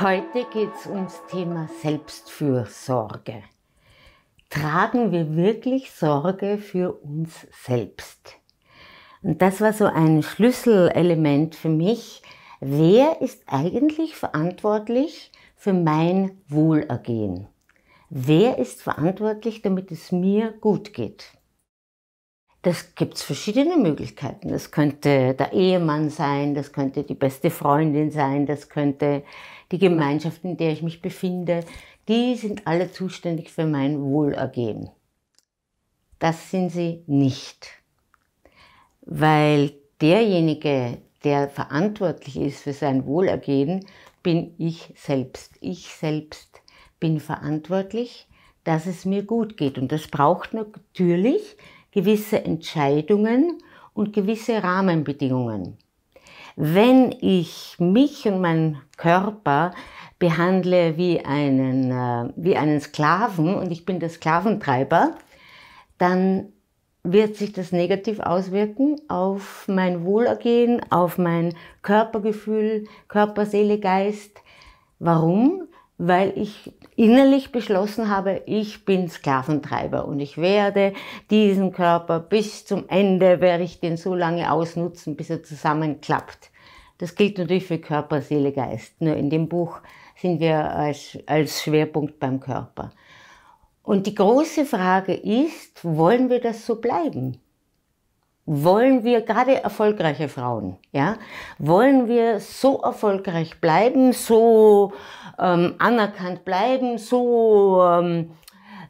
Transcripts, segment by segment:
Heute geht es ums Thema Selbstfürsorge. Tragen wir wirklich Sorge für uns selbst? Und das war so ein Schlüsselelement für mich. Wer ist eigentlich verantwortlich für mein Wohlergehen? Wer ist verantwortlich, damit es mir gut geht? Das gibt es verschiedene Möglichkeiten. Das könnte der Ehemann sein, das könnte die beste Freundin sein, das könnte die Gemeinschaft, in der ich mich befinde. Die sind alle zuständig für mein Wohlergehen. Das sind sie nicht. Weil derjenige, der verantwortlich ist für sein Wohlergehen, bin ich selbst. Ich selbst bin verantwortlich, dass es mir gut geht. Und das braucht natürlich gewisse Entscheidungen und gewisse Rahmenbedingungen. Wenn ich mich und meinen Körper behandle wie einen, äh, wie einen Sklaven und ich bin der Sklaventreiber, dann wird sich das negativ auswirken auf mein Wohlergehen, auf mein Körpergefühl, Körper, Seele, Geist. Warum? weil ich innerlich beschlossen habe, ich bin Sklaventreiber und ich werde diesen Körper bis zum Ende, werde ich den so lange ausnutzen, bis er zusammenklappt. Das gilt natürlich für Körper, Seele, Geist. Nur in dem Buch sind wir als, als Schwerpunkt beim Körper. Und die große Frage ist, wollen wir das so bleiben? wollen wir gerade erfolgreiche Frauen, ja, wollen wir so erfolgreich bleiben, so ähm, anerkannt bleiben, so, ähm,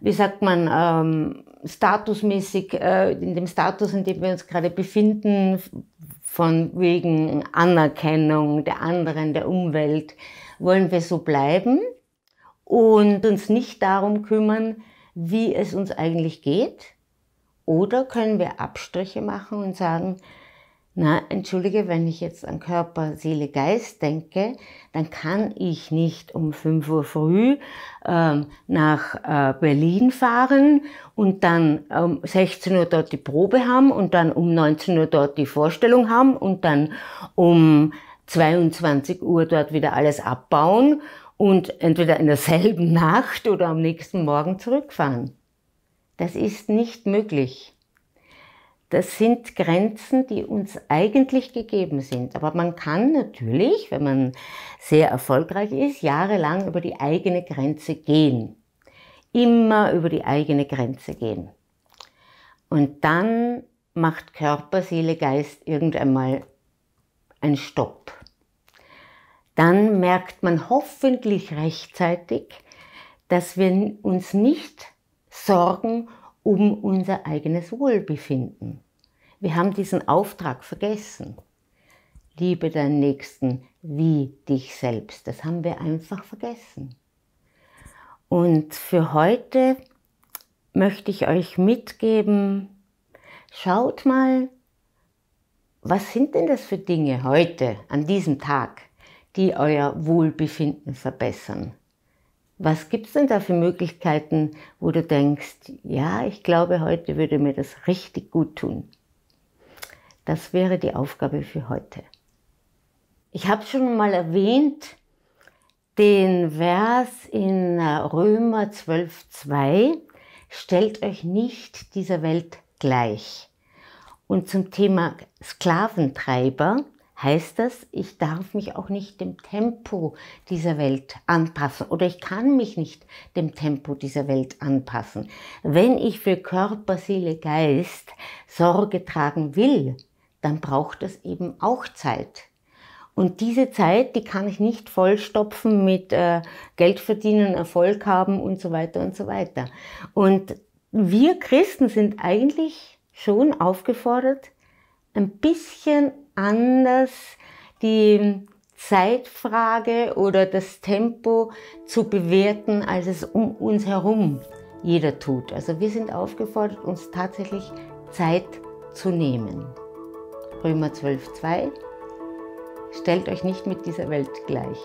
wie sagt man, ähm, statusmäßig, äh, in dem Status, in dem wir uns gerade befinden, von wegen Anerkennung der anderen, der Umwelt, wollen wir so bleiben und uns nicht darum kümmern, wie es uns eigentlich geht oder können wir Abstriche machen und sagen, na, entschuldige, wenn ich jetzt an Körper, Seele, Geist denke, dann kann ich nicht um 5 Uhr früh ähm, nach äh, Berlin fahren und dann um 16 Uhr dort die Probe haben und dann um 19 Uhr dort die Vorstellung haben und dann um 22 Uhr dort wieder alles abbauen und entweder in derselben Nacht oder am nächsten Morgen zurückfahren. Das ist nicht möglich. Das sind Grenzen, die uns eigentlich gegeben sind. Aber man kann natürlich, wenn man sehr erfolgreich ist, jahrelang über die eigene Grenze gehen. Immer über die eigene Grenze gehen. Und dann macht Körper, Seele, Geist irgendeinmal einen Stopp. Dann merkt man hoffentlich rechtzeitig, dass wir uns nicht sorgen um unser eigenes Wohlbefinden. Wir haben diesen Auftrag vergessen. Liebe deinen Nächsten wie dich selbst. Das haben wir einfach vergessen. Und für heute möchte ich euch mitgeben, schaut mal, was sind denn das für Dinge heute, an diesem Tag, die euer Wohlbefinden verbessern? was gibt es denn da für Möglichkeiten, wo du denkst, ja, ich glaube, heute würde mir das richtig gut tun? Das wäre die Aufgabe für heute. Ich habe schon mal erwähnt, den Vers in äh, Römer 12.2, stellt euch nicht dieser Welt gleich. Und zum Thema Sklaventreiber heißt das, ich darf mich auch nicht dem Tempo dieser Welt anpassen oder ich kann mich nicht dem Tempo dieser Welt anpassen. Wenn ich für Körper, Seele, Geist Sorge tragen will, dann braucht das eben auch Zeit. Und diese Zeit, die kann ich nicht vollstopfen mit äh, Geld verdienen, Erfolg haben und so weiter und so weiter. Und wir Christen sind eigentlich schon aufgefordert, ein bisschen anders die Zeitfrage oder das Tempo zu bewerten, als es um uns herum jeder tut. Also wir sind aufgefordert, uns tatsächlich Zeit zu nehmen. Römer 12.2 Stellt euch nicht mit dieser Welt gleich.